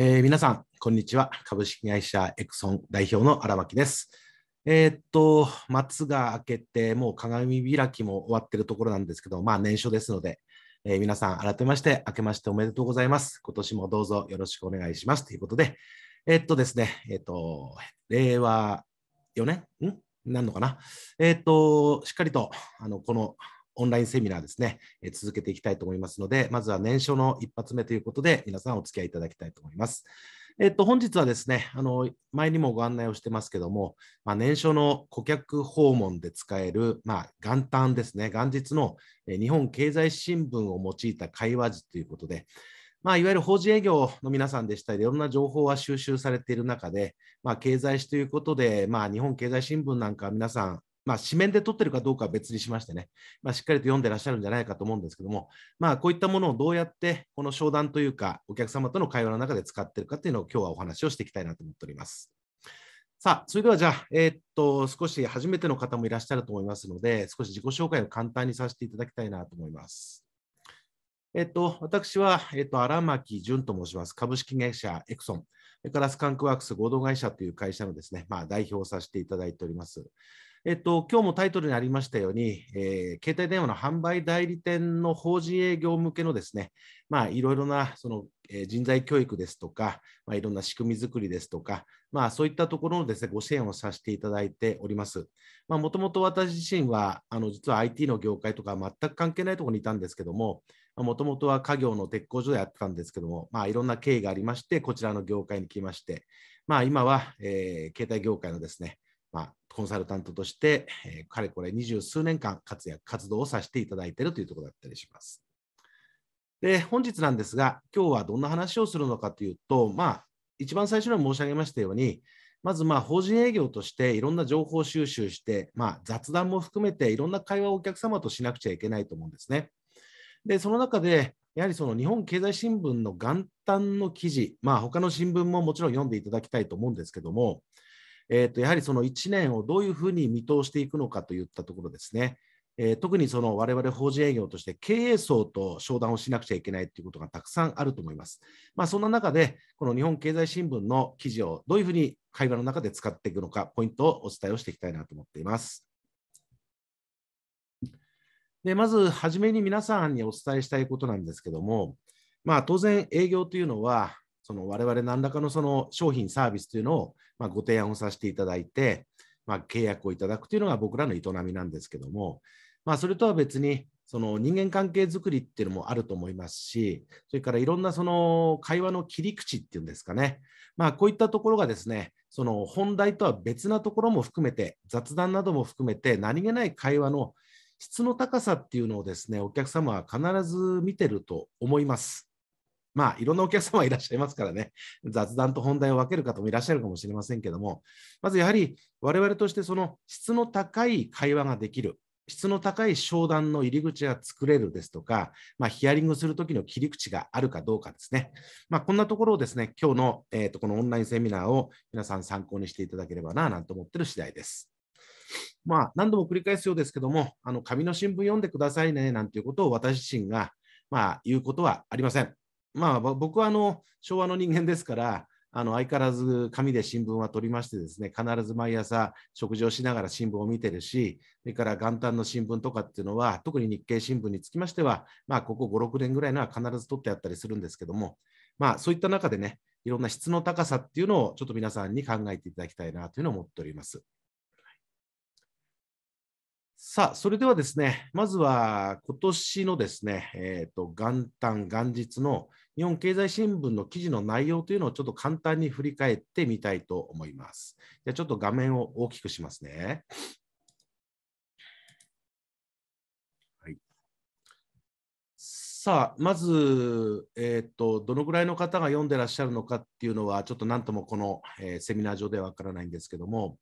えー、皆さん、こんにちは。株式会社エクソン代表の荒牧です。えー、っと、松が明けて、もう鏡開きも終わってるところなんですけど、まあ年初ですので、えー、皆さん、改めまして、明けましておめでとうございます。今年もどうぞよろしくお願いします。ということで、えー、っとですね、えっと、令和4年んなんのかなえっと、しっかりと、あの、このオンラインセミナーですね、え続けていきたいと思いますので、まずは年初の一発目ということで、皆さんお付き合いいただきたいと思います。えっと、本日はですね、あの、前にもご案内をしてますけども、まあ、年初の顧客訪問で使える、まあ、元旦ですね、元日の日本経済新聞を用いた会話時ということで、まあ、いわゆる法人営業の皆さんでしたり、いろんな情報は収集されている中で、まあ、経済誌ということで、まあ、日本経済新聞なんか皆さんまあ、紙面で取ってるかどうかは別にしましてね、まあ、しっかりと読んでらっしゃるんじゃないかと思うんですけども、まあ、こういったものをどうやって、この商談というか、お客様との会話の中で使ってるかっていうのを今日はお話をしていきたいなと思っております。さあ、それではじゃあ、えー、っと、少し初めての方もいらっしゃると思いますので、少し自己紹介を簡単にさせていただきたいなと思います。えっと、私は、えっと、荒牧淳と申します。株式会社エクソン、それからスカンクワークス合同会社という会社のですね、まあ、代表をさせていただいております。えっと今日もタイトルにありましたように、えー、携帯電話の販売代理店の法人営業向けのですね、まあ、いろいろなその、えー、人材教育ですとか、まあ、いろんな仕組み作りですとか、まあ、そういったところのです、ね、ご支援をさせていただいております。もともと私自身はあの実は IT の業界とか全く関係ないところにいたんですけども、もともとは家業の鉄工所でやってたんですけども、まあ、いろんな経緯がありまして、こちらの業界に来まして、まあ、今は、えー、携帯業界のですね、まあ、コンサルタントとして、えー、かれこれ二十数年間活躍、活動をさせていただいているというところだったりします。で、本日なんですが、今日はどんな話をするのかというと、まあ、一番最初に申し上げましたように、まずまあ法人営業としていろんな情報収集して、まあ、雑談も含めていろんな会話をお客様としなくちゃいけないと思うんですね。で、その中で、やはりその日本経済新聞の元旦の記事、まあ他の新聞ももちろん読んでいただきたいと思うんですけども、えーと、やはりその1年をどういうふうに見通していくのかといったところですね。えー、特にその我々法人営業として経営層と商談をしなくちゃいけないということがたくさんあると思います。まあ、そんな中で、この日本経済新聞の記事をどういうふうに会話の中で使っていくのか、ポイントをお伝えをしていきたいなと思っています。でまず、初めに皆さんにお伝えしたいことなんですけども、まあ、当然営業というのは、その我々何らかのその商品サービスというのをまご提案をさせていただいて、まあ、契約をいただくというのが僕らの営みなんですけども、まあ、それとは別にその人間関係づくりっていうのもあると思いますしそれからいろんなその会話の切り口っていうんですかね、まあ、こういったところがですねその本題とは別なところも含めて雑談なども含めて何気ない会話の質の高さっていうのをですねお客様は必ず見てると思います。まあ、いろんなお客様いらっしゃいますからね、雑談と本題を分ける方もいらっしゃるかもしれませんけども、まずやはり我々としてその質の高い会話ができる。質の高い商談の入り口が作れるですとか、まあ、ヒアリングするときの切り口があるかどうかですね。まあ、こんなところをですね、今日の、えーと、このオンラインセミナーを皆さん参考にしていただければな、なんて思ってる次第です。まあ、何度も繰り返すようですけども、あの紙の新聞読んでくださいねなんていうことを私自身が、まあ、言うことはありません。まあ、僕はあの昭和の人間ですから、あの相変わらず紙で新聞は取りましてですね、必ず毎朝食事をしながら新聞を見てるし、それから元旦の新聞とかっていうのは、特に日経新聞につきましては、まあ、ここ5、6年ぐらいのは必ず取ってあったりするんですけども、まあ、そういった中でね、いろんな質の高さっていうのをちょっと皆さんに考えていただきたいなというのを思っております。さあ、それではですね、まずは今年のですね、えーと、と元旦、元日の日本経済新聞の記事の内容というのをちょっと簡単に振り返ってみたいと思います。じゃちょっと画面を大きくしますね。はい、さあまず、えーと、どのぐらいの方が読んでらっしゃるのかっていうのは、ちょっとなんともこの、えー、セミナー上ではわからないんですけども、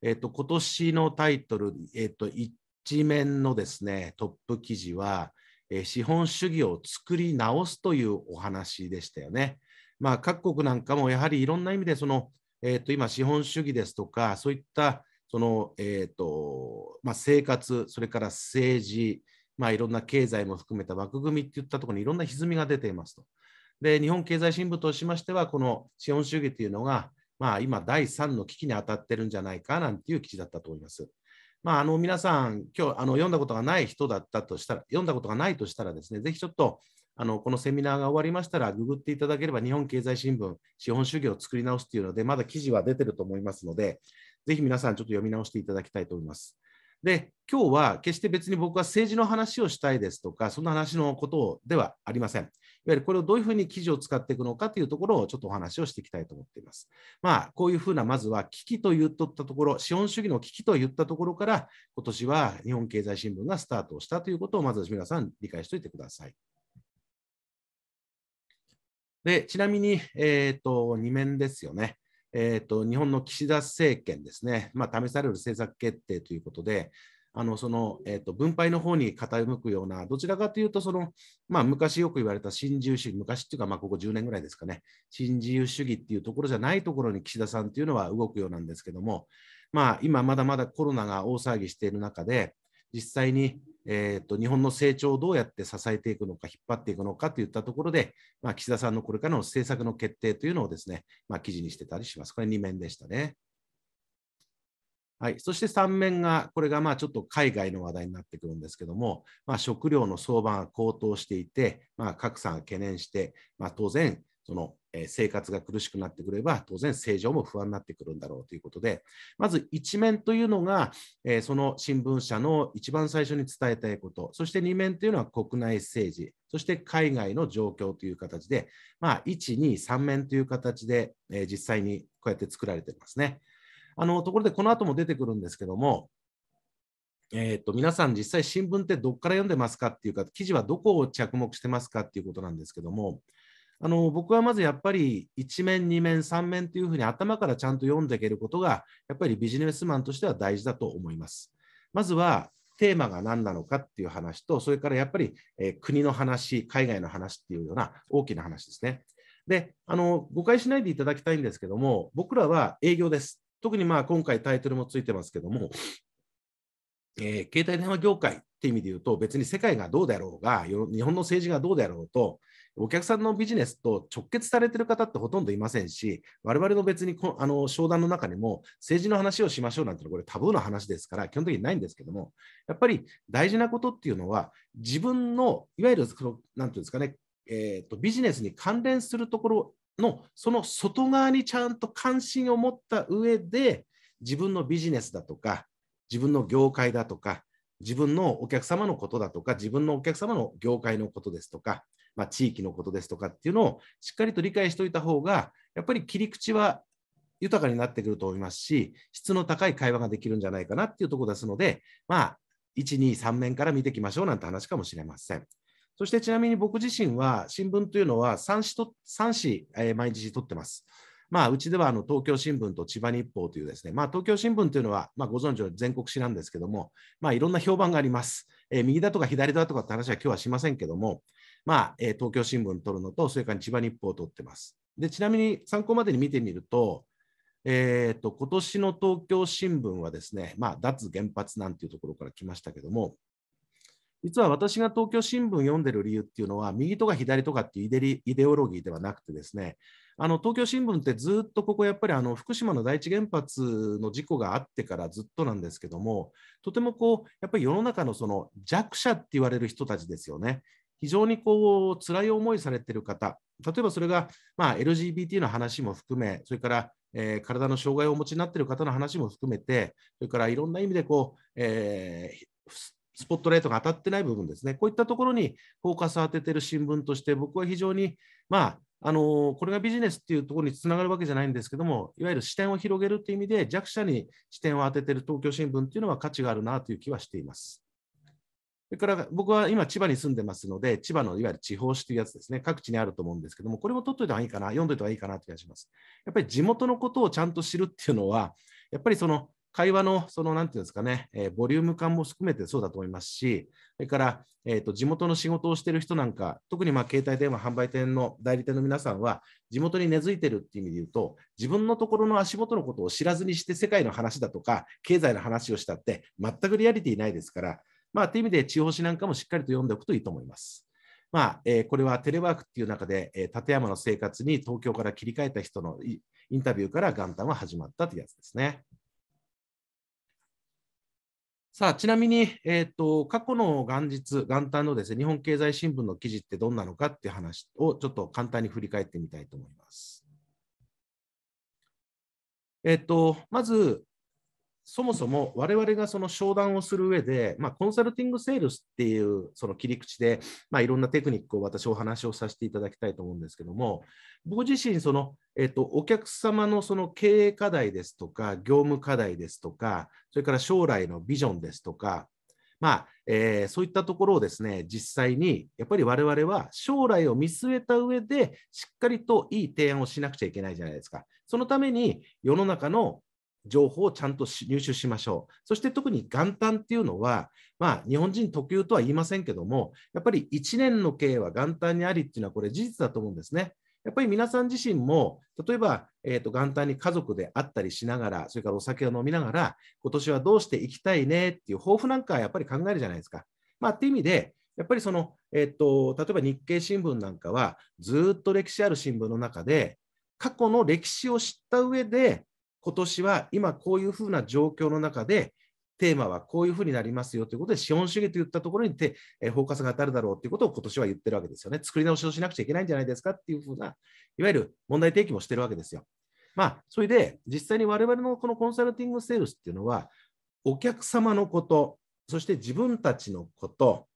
えーと、と今年のタイトル、えーと、一面のですねトップ記事は、え資本主義を作り直すというお話でしたよね。まあ、各国なんかもやはりいろんな意味でその、えーと、今資本主義ですとかそういったその、えーとまあ、生活それから政治、まあ、いろんな経済も含めた枠組みっていったところにいろんな歪みが出ていますと。で日本経済新聞としましてはこの資本主義というのが、まあ、今第3の危機に当たってるんじゃないかなんていう記事だったと思います。まあ、あの皆さん、今日あの読んだことがない人だったとしたら、読んだことがないとしたらですね、ぜひちょっとあのこのセミナーが終わりましたら、ググっていただければ、日本経済新聞、資本主義を作り直すというので、まだ記事は出てると思いますので、ぜひ皆さん、ちょっと読み直していただきたいと思います。で、今日は決して別に僕は政治の話をしたいですとか、そんな話のことではありません。わゆるこれをどういうふうに記事を使っていくのかというところをちょっとお話をしていきたいと思っています。まあ、こういうふうな、まずは危機と言っとったところ、資本主義の危機と言ったところから、今年は日本経済新聞がスタートしたということを、まず皆さん理解しておいてください。でちなみに、えーと、2面ですよね。えーと日本の岸田政権ですね、まあ、試される政策決定ということで、あのその、えーと、分配の方に傾くような、どちらかというとその、まあ、昔よく言われた新自由主義、昔っていうか、まあ、ここ10年ぐらいですかね、新自由主義っていうところじゃないところに岸田さんっていうのは動くようなんですけども、まあ、今まだまだコロナが大騒ぎしている中で、実際に、えーと日本の成長をどうやって支えていくのか、引っ張っていくのかといったところで、まあ、岸田さんのこれからの政策の決定というのをですね、まあ、記事にしてたりします。これ2面でしたね。はい、そして3面が、これがまあちょっと海外の話題になってくるんですけども、まあ、食料の相場が高騰していて、まあ、格差が懸念して、まあ、当然、その生活が苦しくなってくれば、当然政情も不安になってくるんだろうということで、まず1面というのが、えその新聞社の一番最初に伝えたいこと、そして2面というのは国内政治、そして海外の状況という形で、まあ、1、2、3面という形で、え実際にこうやって作られてますね。あのところでこの後も出てくるんですけども、えーと、皆さん実際新聞ってどこから読んでますかっていうか記事はどこを着目してますかっていうことなんですけどもあの僕はまずやっぱり1面2面3面というふうに頭からちゃんと読んでいけることがやっぱりビジネスマンとしては大事だと思います。まずはテーマが何なのかっていう話とそれからやっぱり、えー、国の話海外の話っていうような大きな話ですね。であの誤解しないでいただきたいんですけども僕らは営業です。特にまあ今回タイトルもついてますけども、えー、携帯電話業界って意味で言うと、別に世界がどうであろうが、日本の政治がどうであろうと、お客さんのビジネスと直結されてる方ってほとんどいませんし、我々の別にこあの商談の中にも政治の話をしましょうなんてのこれタブーな話ですから、基本的にないんですけども、やっぱり大事なことっていうのは、自分のいわゆるその、なんていうんですかね、えーとビジネスに関連するところのその外側にちゃんと関心を持った上で自分のビジネスだとか自分の業界だとか自分のお客様のことだとか自分のお客様の業界のことですとか、まあ、地域のことですとかっていうのをしっかりと理解しておいた方がやっぱり切り口は豊かになってくると思いますし質の高い会話ができるんじゃないかなっていうところですのでまあ123面から見ていきましょうなんて話かもしれません。そしてちなみに僕自身は新聞というのは3紙と3紙、えー、毎日取ってます。まあ、うちではあの東京新聞と千葉日報というですね、まあ、東京新聞というのは、まあ、ご存知の全国紙なんですけども、まあ、いろんな評判があります。えー、右だとか左だとかって話は今日はしませんけども、まあえー、東京新聞取るのと、それから千葉日報を取ってます。でちなみに参考までに見てみると、えーと、今年の東京新聞はですね、まあ、脱原発なんていうところから来ましたけども、実は私が東京新聞読んでる理由っていうのは、右とか左とかっていうイデリイデオロギーではなくてですね、あの東京新聞ってずっとここやっぱりあの福島の第一原発の事故があってからずっとなんですけども、とてもこうやっぱり世の中のその弱者って言われる人たちですよね。非常にこう辛い思いされてる方、例えばそれが、まあ、LGBT の話も含め、それから、えー、体の障害をお持ちになっている方の話も含めて、それからいろんな意味でこう、えー、スポットライトが当たってない部分ですね、こういったところにフォーカスを当ててる新聞として、僕は非常に、まあ、あのこれがビジネスっていうところにつながるわけじゃないんですけども、いわゆる視点を広げるという意味で、弱者に視点を当ててる東京新聞っていうのは価値があるなという気はしています。それから僕は今、千葉に住んでますので、千葉のいわゆる地方紙というやつですね、各地にあると思うんですけども、これも取っといた方がいいかな、読んどいた方がいいかなという気がします。やっぱり地元のことをちゃんと知るっていうのは、やっぱりその会話の、その、なんていうんですかね、えー、ボリューム感も含めてそうだと思いますし、それから、えーと、と地元の仕事をしている人なんか、特にまあ携帯電話販売店の代理店の皆さんは、地元に根付いてるっていう意味で言うと、自分のところの足元のことを知らずにして、世界の話だとか、経済の話をしたって、全くリアリティないですから、まあ、という意味で、地方紙なんかもしっかりと読んでおくといいと思います。まあえー、これはテレワークっていう中で、えー、立山の生活に東京から切り替えた人のインタビューから元旦は始まったというやつですね。さあ、ちなみに、えっ、ー、と、過去の元日、元旦のですね、日本経済新聞の記事ってどんなのかっていう話をちょっと簡単に振り返ってみたいと思います。えっ、ー、と、まず、そもそも我々がその商談をする上で、まあ、コンサルティングセールスっていうその切り口で、まあ、いろんなテクニックを私お話をさせていただきたいと思うんですけども僕自身その、えっと、お客様のその経営課題ですとか業務課題ですとかそれから将来のビジョンですとかまあえー、そういったところをですね実際にやっぱり我々は将来を見据えた上でしっかりといい提案をしなくちゃいけないじゃないですか。そのために世の中の情報をちゃんと入手しましょう。そして特に元旦っていうのは、まあ、日本人特有とは言いませんけども、やっぱり1年の経営は元旦にありっていうのは、これ事実だと思うんですね。やっぱり皆さん自身も、例えば、えー、と元旦に家族で会ったりしながら、それからお酒を飲みながら、今年はどうしていきたいねっていう抱負なんかはやっぱり考えるじゃないですか。まあ、っていう意味で、やっぱりその、えーと、例えば日経新聞なんかは、ずっと歴史ある新聞の中で、過去の歴史を知った上で、今年は今こういうふうな状況の中で、テーマはこういうふうになりますよということで、資本主義といったところにフォーカスが当たるだろうということを今年は言ってるわけですよね。作り直しをしなくちゃいけないんじゃないですかっていうふうな、いわゆる問題提起もしてるわけですよ。まあ、それで実際に我々のこのコンサルティングセールスっていうのは、お客様のこと、そして自分たちのこと、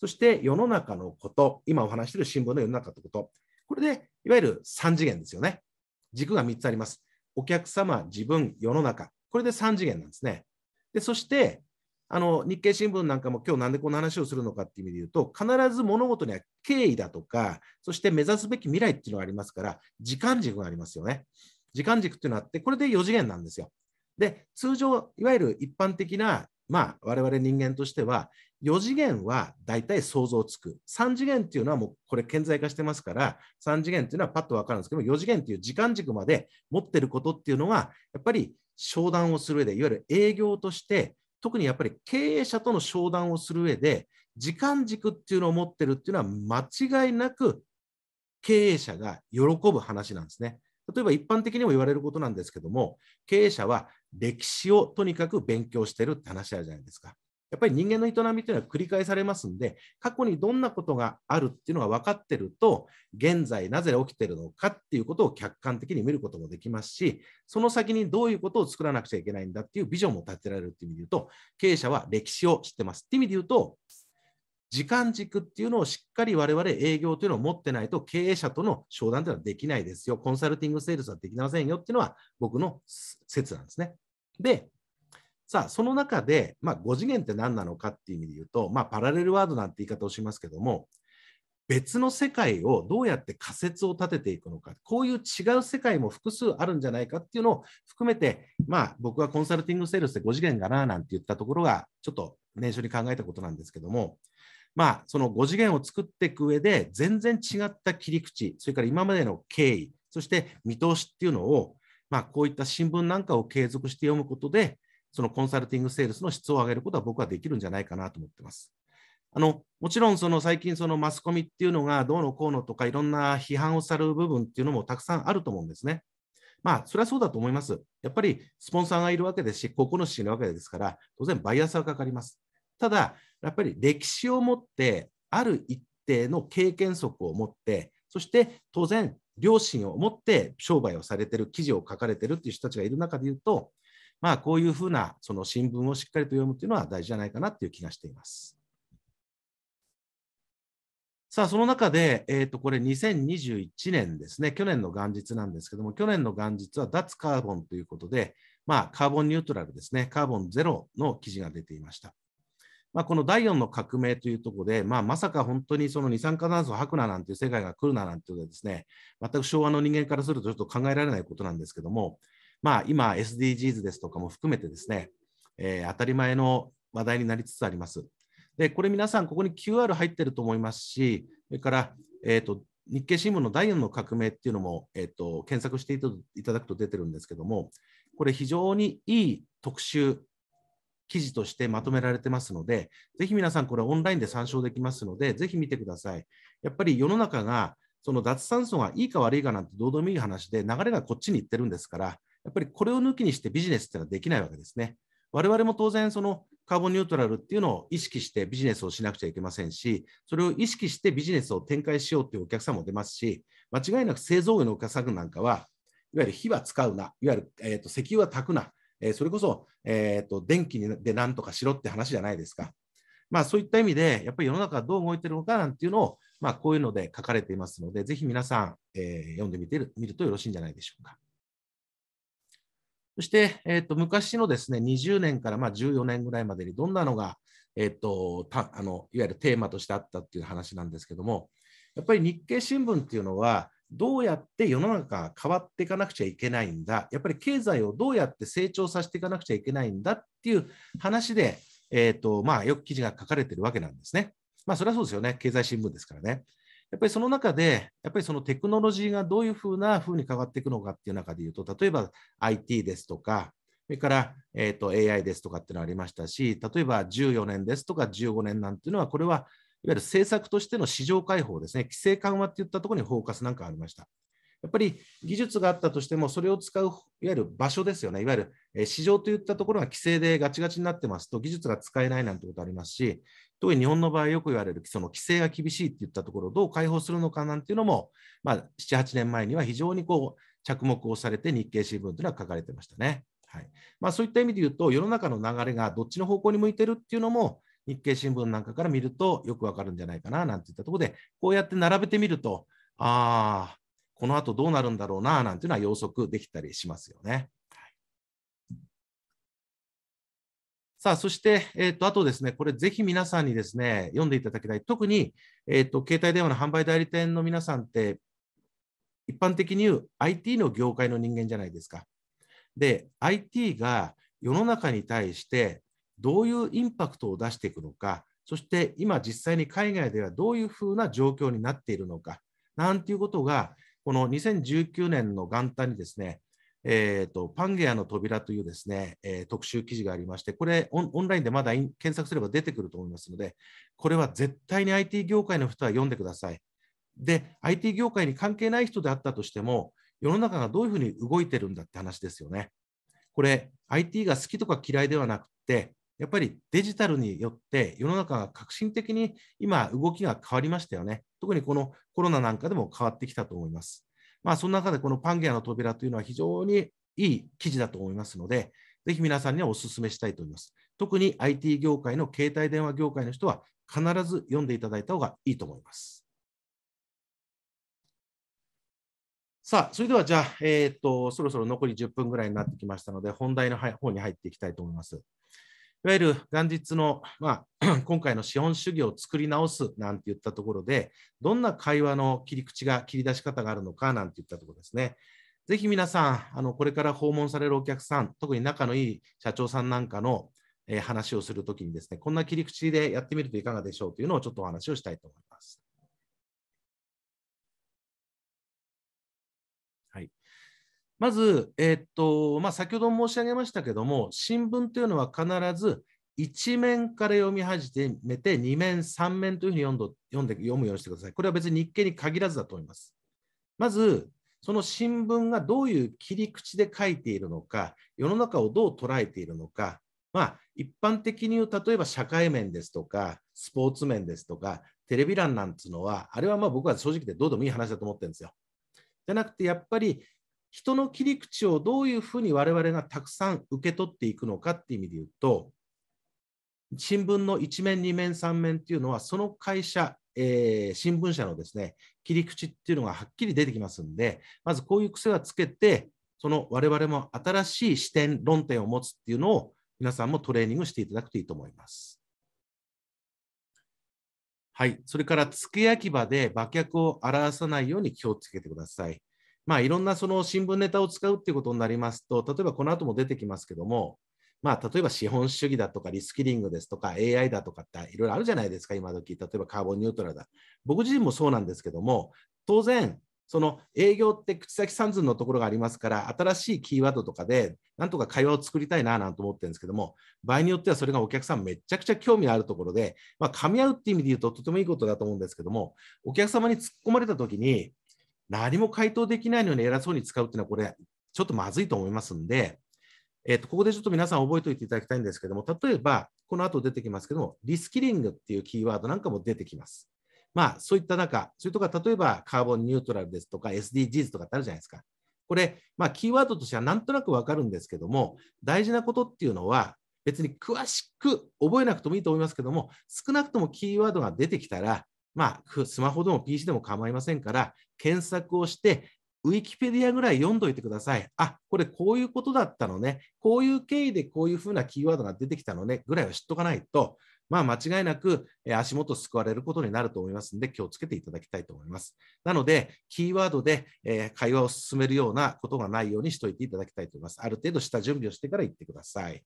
そして世の中のこと、今お話している新聞の世の中うこと、これでいわゆる3次元ですよね。軸が3つあります。お客様、自分、世の中、これで3次元なんですね。でそしてあの日経新聞なんかも今日なんでこんな話をするのかっていう意味で言うと必ず物事には経緯だとかそして目指すべき未来っていうのがありますから時間軸がありますよね。時間軸っていうのがあってこれで4次元なんですよ。で通常いわゆる一般的なまあ我々人間としては4次元はだいたい想像つく。3次元っていうのはもうこれ顕在化してますから、3次元っていうのはパッとわかるんですけども、4次元っていう時間軸まで持ってることっていうのは、やっぱり商談をする上で、いわゆる営業として、特にやっぱり経営者との商談をする上で、時間軸っていうのを持ってるっていうのは間違いなく経営者が喜ぶ話なんですね。例えば一般的にも言われることなんですけども、経営者は歴史をとにかく勉強してるって話あるじゃないですか。やっぱり人間の営みというのは繰り返されますんで、過去にどんなことがあるっていうのが分かってると、現在なぜ起きているのかっていうことを客観的に見ることもできますし、その先にどういうことを作らなくちゃいけないんだっていうビジョンも立てられるっていう意味で言うと、経営者は歴史を知ってます。っていう意味で言うと、時間軸っていうのをしっかり我々営業というのを持ってないと経営者との商談というのはできないですよ。コンサルティングセールスはできませんよっていうのは僕の説なんですね。で、さあ、その中で、まあ、5次元って何なのかっていう意味で言うと、まあ、パラレルワードなんて言い方をしますけども、別の世界をどうやって仮説を立てていくのか、こういう違う世界も複数あるんじゃないかっていうのを含めて、まあ、僕はコンサルティングセールスで5次元だななんて言ったところが、ちょっと年初に考えたことなんですけども、まあ、その5次元を作っていく上で、全然違った切り口、それから今までの経緯、そして見通しっていうのを、まあ、こういった新聞なんかを継続して読むことで、そのコンサルティングセールスの質を上げることは僕はできるんじゃないかなと思ってます。あのもちろんその最近そのマスコミっていうのがどうのこうのとかいろんな批判をされる部分っていうのもたくさんあると思うんですね。まあそれはそうだと思います。やっぱりスポンサーがいるわけですし、広告主いるわけですから、当然バイアスはかかります。ただ、やっぱり歴史を持って、ある一定の経験則を持って、そして当然、良心を持って商売をされてる、記事を書かれてるっていう人たちがいる中で言うと、まあ、こういうふうなその新聞をしっかりと読むというのは大事じゃないかなという気がしています。さあ、その中で、えー、とこれ2021年ですね、去年の元日なんですけども、去年の元日は脱カーボンということで、まあ、カーボンニュートラルですね、カーボンゼロの記事が出ていました。まあ、この第4の革命というところで、まあ、まさか本当にその二酸化炭素を吐くななんていう世界が来るななんていうのはですね、全く昭和の人間からするとちょっと考えられないことなんですけども、まあ、今 SDGs ですとかも含めてですね、えー、当たり前の話題になりつつあります。で、これ皆さん、ここに QR 入ってると思いますし、それから、えーと、日経新聞の第4の革命っていうのも、えーと、と検索していただくと出てるんですけども、これ非常にいい特集、記事としてまとめられてますので、ぜひ皆さん、これオンラインで参照できますので、ぜひ見てください。やっぱり世の中が、その脱炭素がいいか悪いかなんてどうでもいい話で、流れがこっちに行ってるんですから、やっぱりこれを抜きにしてビジネスってのはできないわけですね。我々も当然、そのカーボンニュートラルっていうのを意識してビジネスをしなくちゃいけませんし、それを意識してビジネスを展開しようっていうお客さんも出ますし、間違いなく製造業のお客さんなんかは、いわゆる火は使うな、いわゆる、えーと、石油は炊くな、えー、それこそ、えーと、と電気でなんとかしろって話じゃないですか。まあ、そういった意味で、やっぱり世の中はどう動いてるのかなんていうのを、まあ、こういうので書かれていますので、ぜひ皆さん、えー、読んでみてる見るとよろしいんじゃないでしょうか。そして、えー、と昔のですね20年からまあ14年ぐらいまでにどんなのが、えーと、あのいわゆるテーマとしてあったっていう話なんですけどもやっぱり日経新聞っていうのはどうやって世の中が変わっていかなくちゃいけないんだやっぱり経済をどうやって成長させていかなくちゃいけないんだっていう話で、えーとまあ、よく記事が書かれてるわけなんですね。まあ、それはそうですよね。経済新聞ですからね。やっぱりその中で、やっぱりそのテクノロジーがどういうふうなふうに変わっていくのかっていう中で言うと、例えば IT ですとか、それから、えーと、AI ですとかっていうのありましたし、例えば14年ですとか15年なんていうのは、これはいわゆる政策としての市場開放ですね、規制緩和っていったところにフォーカスなんかありました。やっぱり技術があったとしても、それを使ういわゆる場所ですよね、いわゆる市場といったところが規制でガチガチになってますと、技術が使えないなんてことありますし、特に日本の場合よく言われるその規制が厳しいっていったところをどう解放するのかなんていうのも、まあ、78年前には非常にこう着目をされて日経新聞というのは書かれてましたね。はいまあ、そういった意味で言うと世の中の流れがどっちの方向に向いてるっていうのも日経新聞なんかから見るとよくわかるんじゃないかななんていったところでこうやって並べてみるとああこの後どうなるんだろうななんていうのは予測できたりしますよね。さあ、そして、えっと、あとですね、これぜひ皆さんにですね、読んでいただきたい。特に、えっと、携帯電話の販売代理店の皆さんって、一般的に言う IT の業界の人間じゃないですか。で、IT が世の中に対してどういうインパクトを出していくのか、そして今実際に海外ではどういうふうな状況になっているのか、なんていうことが、この2019年の元旦にですね、えーと、パンゲアの扉というですね、えー、特集記事がありまして、これオン、オンラインでまだ検索すれば出てくると思いますので、これは絶対に IT 業界の人は読んでください。で、IT 業界に関係ない人であったとしても、世の中がどういうふうに動いてるんだって話ですよね。これ、IT が好きとか嫌いではなくて、やっぱりデジタルによって世の中が革新的に今動きが変わりましたよね。特にこのコロナなんかでも変わってきたと思います。まあ、その中でこのパンゲアの扉というのは非常にいい記事だと思いますので、ぜひ皆さんにはお勧めしたいと思います。特に IT 業界の携帯電話業界の人は必ず読んでいただいた方がいいと思います。さあ、それではじゃあ、えー、っと、そろそろ残り10分ぐらいになってきましたので、本題の方に入っていきたいと思います。いわゆる元日の、まあ、今回の資本主義を作り直すなんていったところで、どんな会話の切り口が、切り出し方があるのかなんていったところですね。ぜひ皆さん、あのこれから訪問されるお客さん、特に仲のいい社長さんなんかの、えー、話をするときにですね、こんな切り口でやってみるといかがでしょうというのをちょっとお話をしたいと思います。まず、えー、っとまあ、先ほど申し上げましたけども、新聞というのは必ず1面から読み始めて、2面、3面というふうに読んど読んで読むようにしてください。これは別に日経に限らずだと思います。まず、その新聞がどういう切り口で書いているのか、世の中をどう捉えているのか、まあ、一般的に言う、例えば社会面ですとか、スポーツ面ですとか、テレビ欄なんつうのは、あれはまあ僕は正直でどうでもいい話だと思ってるんですよ。じゃなくて、やっぱり人の切り口をどういうふうに我々がたくさん受け取っていくのかっていう意味で言うと新聞の1面2面3面っていうのはその会社、えー、新聞社のですね切り口っていうのがはっきり出てきますんでまずこういう癖はつけてその我々も新しい視点論点を持つっていうのを皆さんもトレーニングしていただくといいと思います。はい、それから付け焼き場で馬脚を表さないように気をつけてください。まあ、いろんなその新聞ネタを使うっていうことになりますと、例えばこの後も出てきますけども、まあ、例えば資本主義だとかリスキリングですとか AI だとかっていろいろあるじゃないですか、今時例えばカーボンニュートラルだ。僕自身もそうなんですけども、当然、その営業って口先三寸のところがありますから、新しいキーワードとかで、なんとか会話を作りたいななんて思ってるんですけども、場合によってはそれがお客さんめちゃくちゃ興味のあるところで、まあ、噛み合うっていう意味で言うととてもいいことだと思うんですけども、お客様に突っ込まれたときに、何も回答できないのに偉そうに使うっていうのは、これ、ちょっとまずいと思いますんで、えー、とここでちょっと皆さん覚えておいていただきたいんですけども、例えば、この後出てきますけども、リスキリングっていうキーワードなんかも出てきます。まあ、そういった中、それとか、例えばカーボンニュートラルですとか、SDGs とかってあるじゃないですか。これ、まあ、キーワードとしてはなんとなくわかるんですけども、大事なことっていうのは、別に詳しく覚えなくてもいいと思いますけども、少なくともキーワードが出てきたら、まあ、スマホでも PC でも構いませんから、検索をして、ウィキペディアぐらい読んどいてください。あ、これこういうことだったのね。こういう経緯でこういうふうなキーワードが出てきたのね。ぐらいは知っとかないと、まあ、間違いなく足元すくわれることになると思いますので、気をつけていただきたいと思います。なので、キーワードで会話を進めるようなことがないようにしておいていただきたいと思います。ある程度下準備をしてから言ってください。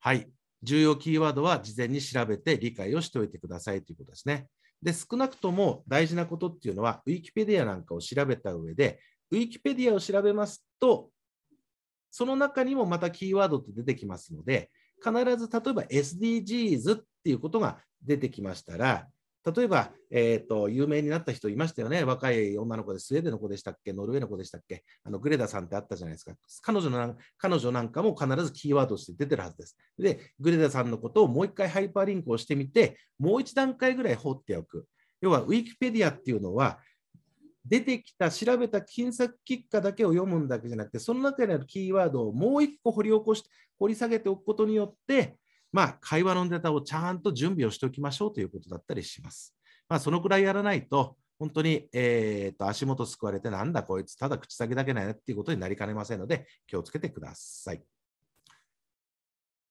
はい。重要キーワードは事前に調べて理解をしておいてくださいということですね。で、少なくとも大事なことっていうのは、ウィキペディアなんかを調べた上で、ウィキペディアを調べますと、その中にもまたキーワードって出てきますので、必ず例えば SDGs っていうことが出てきましたら、例えば、えーと、有名になった人いましたよね、若い女の子で、スウェーデンの子でしたっけ、ノルウェーの子でしたっけ、あのグレダさんってあったじゃないですか。彼女の彼女なんかも必ずキーワードとして出てるはずです。で、グレダさんのことをもう一回ハイパーリンクをしてみて、もう一段階ぐらい放っておく。要は、ウィキペディアっていうのは、出てきた調べた金策結果だけを読むんだけじゃなくて、その中にあるキーワードをもう一個掘り起こして、掘り下げておくことによって、まあ、会話のネタをちゃんと準備をしておきましょうということだったりします。まあ、そのくらいやらないと、本当に、えー、と足元すくわれて、なんだこいつ、ただ口先だけないなっていうことになりかねませんので、気をつけてください。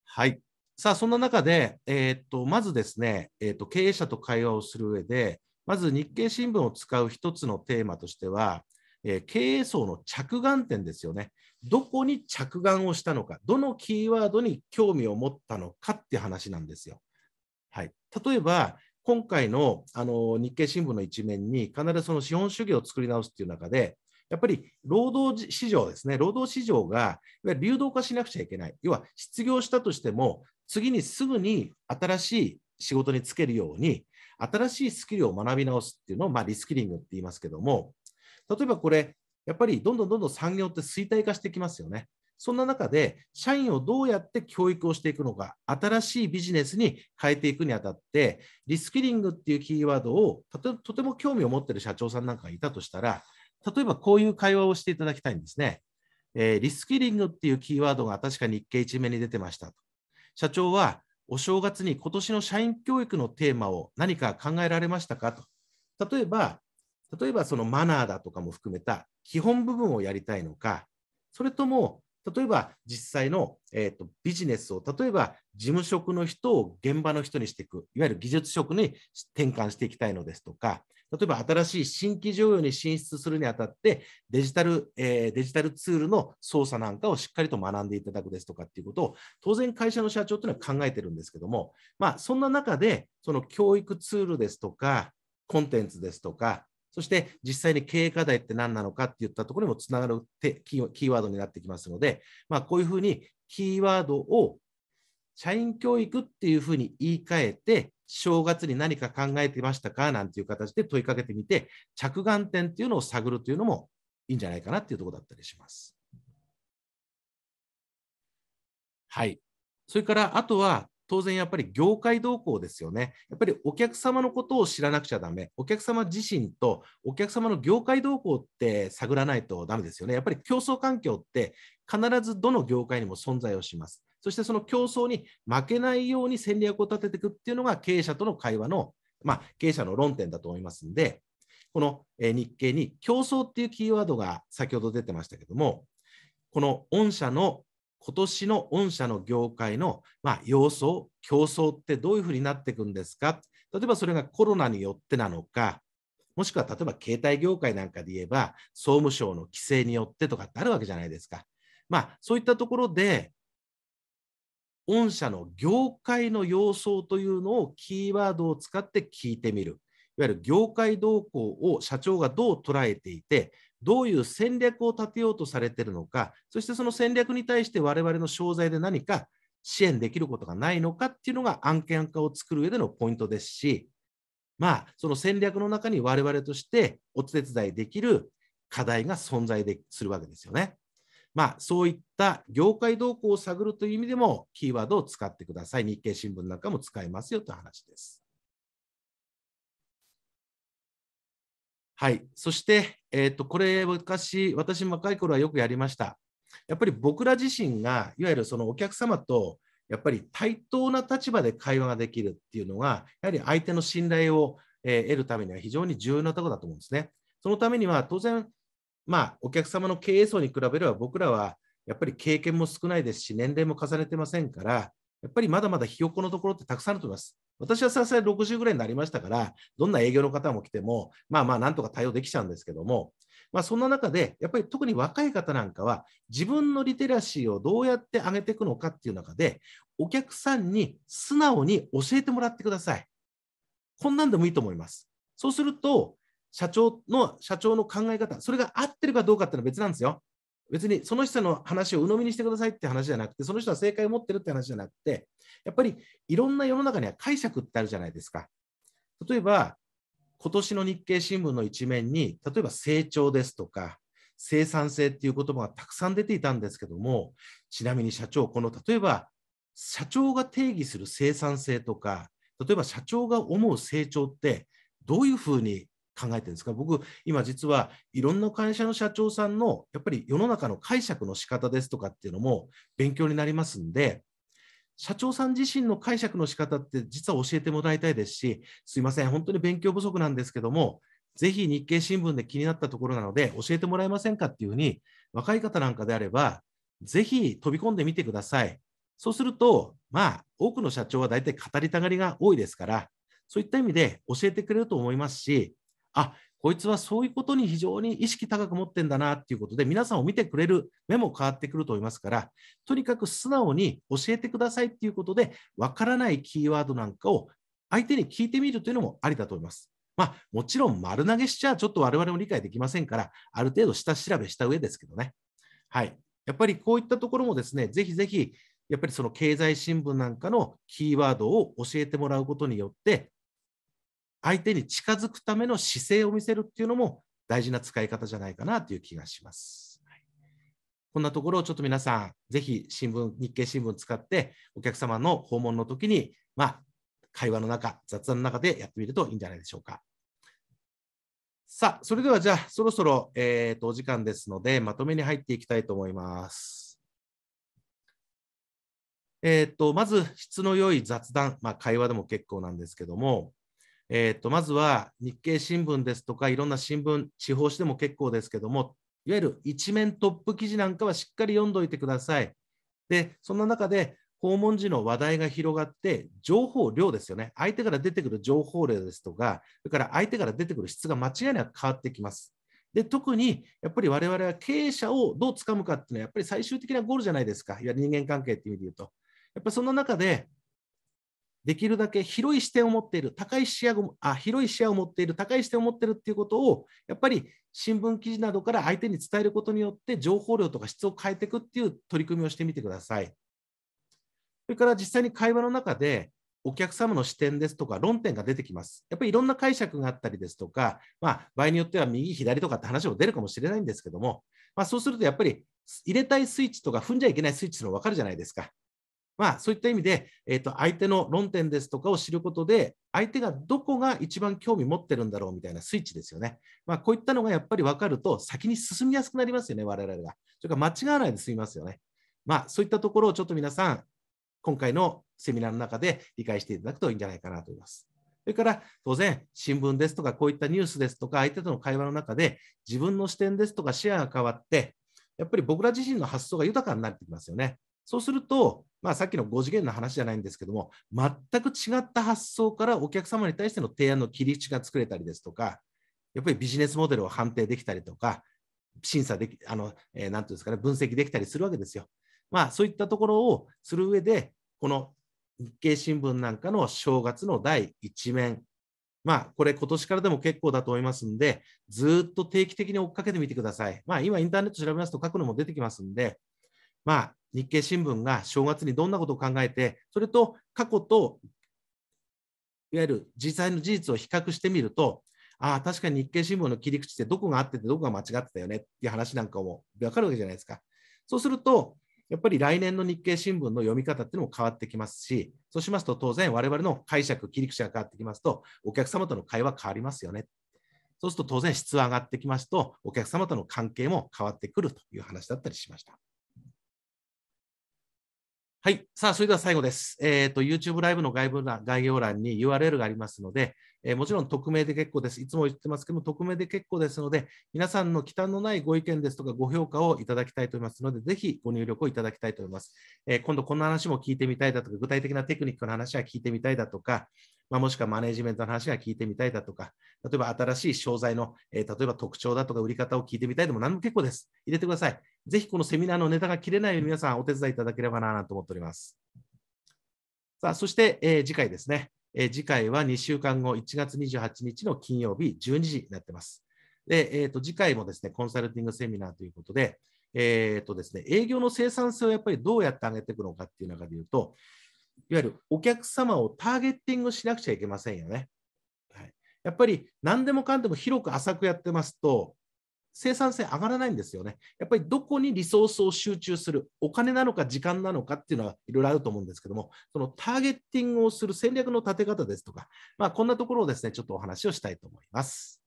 はい。さあ、そんな中で、えー、とまずですね、えーと、経営者と会話をする上で、まず日経新聞を使う一つのテーマとしては、えー、経営層の着眼点ですよね。どこに着眼をしたのか、どのキーワードに興味を持ったのかって話なんですよ。はい、例えば、今回のあの日経新聞の一面に、必ずその資本主義を作り直すっていう中で、やっぱり労働市場ですね、労働市場がいわゆる流動化しなくちゃいけない、要は失業したとしても、次にすぐに新しい仕事に就けるように、新しいスキルを学び直すっていうのを、まあ、リスキリングって言いますけども、例えばこれ、やっぱりどんどんどんどん産業って衰退化してきますよね。そんな中で、社員をどうやって教育をしていくのか、新しいビジネスに変えていくにあたって、リスキリングっていうキーワードをとても興味を持っている社長さんなんかがいたとしたら、例えばこういう会話をしていただきたいんですね。えー、リスキリングっていうキーワードが確か日経一面に出てましたと。社長はお正月に今年の社員教育のテーマを何か考えられましたかと。例えば、例えばそのマナーだとかも含めた基本部分をやりたいのか、それとも例えば実際の、えーと、ビジネスを例えば事務職の人を現場の人にしていくいわゆる技術職に転換していきたいのですとか例えば新しい新規事業に進出するにあたってデジタル、えー、デジタルツールの操作なんかをしっかりと学んでいただくですとかっていうことを当然会社の社長というのは考えてるんですけども、まあ、そんな中でその教育ツールですとかコンテンツですとかそして実際に経営課題って何なのかっていったところにもつながるキーワードになってきますので、まあ、こういうふうにキーワードを社員教育っていうふうに言い換えて、正月に何か考えてましたかなんていう形で問いかけてみて、着眼点っていうのを探るというのもいいんじゃないかなっていうところだったりします。はい。それから、あとは当然やっぱり業界動向ですよね。やっぱりお客様のことを知らなくちゃだめ、お客様自身とお客様の業界動向って探らないとだめですよね。やっぱり競争環境って必ずどの業界にも存在をします。そしてその競争に負けないように戦略を立てていくっていうのが経営者との会話の、まあ、経営者の論点だと思いますんで、この日経に競争っていうキーワードが先ほど出てましたけども、この御社の今年の御社の業界の、まあ、様相、競争ってどういうふうになっていくんですか例えばそれがコロナによってなのか、もしくは例えば携帯業界なんかで言えば、総務省の規制によってとかってあるわけじゃないですか。まあ、そういったところで、御社の業界の様相というのをキーワードを使って聞いてみる。いわゆる業界動向を社長がどう捉えていて、どういう戦略を立てようとされているのか、そしてその戦略に対して我々の商材で何か支援できることがないのかっていうのが案件化を作る上でのポイントですし、まあ、その戦略の中に我々としてお手伝いできる課題が存在でするわけですよね。まあ、そういった業界動向を探るという意味でもキーワードを使ってください。日経新聞なんかも使えますよという話です。はい。そして、えっ、ー、と、これ、昔、私も若い頃はよくやりました。やっぱり僕ら自身が、いわゆるそのお客様と、やっぱり対等な立場で会話ができるっていうのが、やはり相手の信頼を、え得るためには非常に重要なところだと思うんですね。そのためには、当然、まあ、お客様の経営層に比べれば、僕らはやっぱり経験も少ないですし、年齢も重ねてませんから、やっぱりまだまだひよこのところってたくさんあると思います。私はさすがに60ぐらいになりましたから、どんな営業の方も来ても、まあまあなんとか対応できちゃうんですけども、まあ、そんな中で、やっぱり特に若い方なんかは、自分のリテラシーをどうやって上げていくのかっていう中で、お客さんに素直に教えてもらってください。こんなんでもいいと思います。そうすると、社長の、社長の考え方、それが合ってるかどうかっていうのは別なんですよ。別にその人の話を鵜呑みにしてくださいって話じゃなくて、その人は正解を持ってるって話じゃなくて、やっぱりいろんな世の中には解釈ってあるじゃないですか。例えば、今年の日経新聞の一面に、例えば成長ですとか、生産性っていう言葉がたくさん出ていたんですけども、ちなみに社長、この例えば、社長が定義する生産性とか、例えば社長が思う成長って、どういうふうに考えてるんですか僕、今実はいろんな会社の社長さんのやっぱり世の中の解釈の仕方ですとかっていうのも勉強になりますんで、社長さん自身の解釈の仕方って実は教えてもらいたいですし、すいません、本当に勉強不足なんですけども、ぜひ日経新聞で気になったところなので教えてもらえませんかっていうふうに、若い方なんかであれば、ぜひ飛び込んでみてください。そうすると、まあ、多くの社長は大体語りたがりが多いですから、そういった意味で教えてくれると思いますし、あこいつはそういうことに非常に意識高く持ってんだなっていうことで、皆さんを見てくれる目も変わってくると思いますから、とにかく素直に教えてくださいっていうことで、わからないキーワードなんかを相手に聞いてみるというのもありだと思います。まあ、もちろん丸投げしちゃちょっと我々も理解できませんから、ある程度下調べした上ですけどね。はい。やっぱりこういったところもですね、ぜひぜひ、やっぱりその経済新聞なんかのキーワードを教えてもらうことによって、相手に近づくための姿勢を見せるっていうのも大事な使い方じゃないかなという気がします。こんなところをちょっと皆さん、ぜひ新聞、日経新聞使って、お客様の訪問の時に、まあ、会話の中、雑談の中でやってみるといいんじゃないでしょうか。さあ、それではじゃあ、そろそろ、えー、とお時間ですので、まとめに入っていきたいと思います。えーとまず、質の良い雑談、まあ、会話でも結構なんですけども、えー、とまずは日経新聞ですとかいろんな新聞地方紙でも結構ですけどもいわゆる一面トップ記事なんかはしっかり読んどいてください。でそんな中で訪問時の話題が広がって情報量ですよね相手から出てくる情報量ですとかそれから相手から出てくる質が間違いなく変わってきます。で特にやっぱり我々は経営者をどうつかむかっていうのはやっぱり最終的なゴールじゃないですかいわゆる人間関係っていう意味で言うと。やっぱそな中でできるだけ広い視点を持っている、高い視野あ広い視野を持っている、高い視点を持っているっていうことを、やっぱり新聞記事などから相手に伝えることによって、情報量とか質を変えていくっていう取り組みをしてみてください。それから実際に会話の中で、お客様の視点ですとか論点が出てきます。やっぱりいろんな解釈があったりですとか、まあ、場合によっては右、左とかって話も出るかもしれないんですけども、まあ、そうするとやっぱり入れたいスイッチとか踏んじゃいけないスイッチの分かるじゃないですか。まあ、そういった意味で、えー、と相手の論点ですとかを知ることで、相手がどこが一番興味持ってるんだろうみたいなスイッチですよね。まあ、こういったのがやっぱり分かると、先に進みやすくなりますよね、我々が。それから間違わないで済みますよね。まあ、そういったところをちょっと皆さん、今回のセミナーの中で理解していただくといいんじゃないかなと思います。それから当然、新聞ですとか、こういったニュースですとか、相手との会話の中で、自分の視点ですとか、視野が変わって、やっぱり僕ら自身の発想が豊かになってきますよね。そうすると、まあ、さっきの5次元の話じゃないんですけども、全く違った発想からお客様に対しての提案の切り口が作れたりですとか、やっぱりビジネスモデルを判定できたりとか、審査でき、あの、えー、なんていうんですかね、分析できたりするわけですよ。まあ、そういったところをする上で、この日経新聞なんかの正月の第1面、まあ、これ、今年からでも結構だと思いますんで、ずっと定期的に追っかけてみてください。まあ、今、インターネット調べますと、書くのも出てきますんで、まあ、日経新聞が正月にどんなことを考えて、それと過去といわゆる実際の事実を比較してみると、ああ、確かに日経新聞の切り口ってどこが合ってて、どこが間違ってたよねっていう話なんかも分かるわけじゃないですか。そうすると、やっぱり来年の日経新聞の読み方っていうのも変わってきますし、そうしますと当然我々の解釈、切り口が変わってきますと、お客様との会話変わりますよね。そうすると当然質は上がってきますと、お客様との関係も変わってくるという話だったりしました。はい。さあ、それでは最後です。えっ、ー、と、YouTube ライブの概部欄、概要欄に URL がありますので、えー、もちろん匿名で結構です。いつも言ってますけども、匿名で結構ですので、皆さんの忌憚のないご意見ですとか、ご評価をいただきたいと思いますので、ぜひご入力をいただきたいと思います。えー、今度こんな話も聞いてみたいだとか、具体的なテクニックの話は聞いてみたいだとか、まあ、もしくはマネジメントの話が聞いてみたいだとか、例えば新しい商材の、えー、例えば特徴だとか売り方を聞いてみたいでも何でも結構です。入れてください。ぜひこのセミナーのネタが切れないように皆さんお手伝いいただければなと思っております。さあ、そして、えー、次回ですね。えー、次回は2週間後、1月28日の金曜日12時になってます。で、えー、と次回もですね、コンサルティングセミナーということで、えーとですね、営業の生産性をやっぱりどうやって上げていくのかっていう中で言うと、いわゆるお客様をターゲッティングしなくちゃいけませんよね。はい、やっぱり何でもかんでも広く浅くやってますと、生産性上がらないんですよね。やっぱりどこにリソースを集中する、お金なのか時間なのかっていうのはいろいろあると思うんですけども、そのターゲッティングをする戦略の立て方ですとか、まあ、こんなところをですね、ちょっとお話をしたいと思います。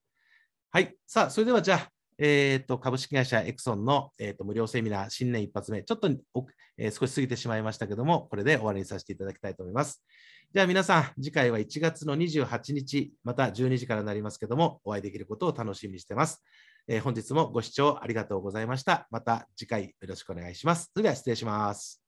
はい。さあ、それではじゃあ、えーと、株式会社エクソンの、えーと、無料セミナー新年一発目、ちょっと、えー、少し過ぎてしまいましたけども、これで終わりにさせていただきたいと思います。じゃあ皆さん、次回は1月の28日、また12時からになりますけども、お会いできることを楽しみにしてます。えー、本日もご視聴ありがとうございました。また次回よろしくお願いします。それでは失礼します。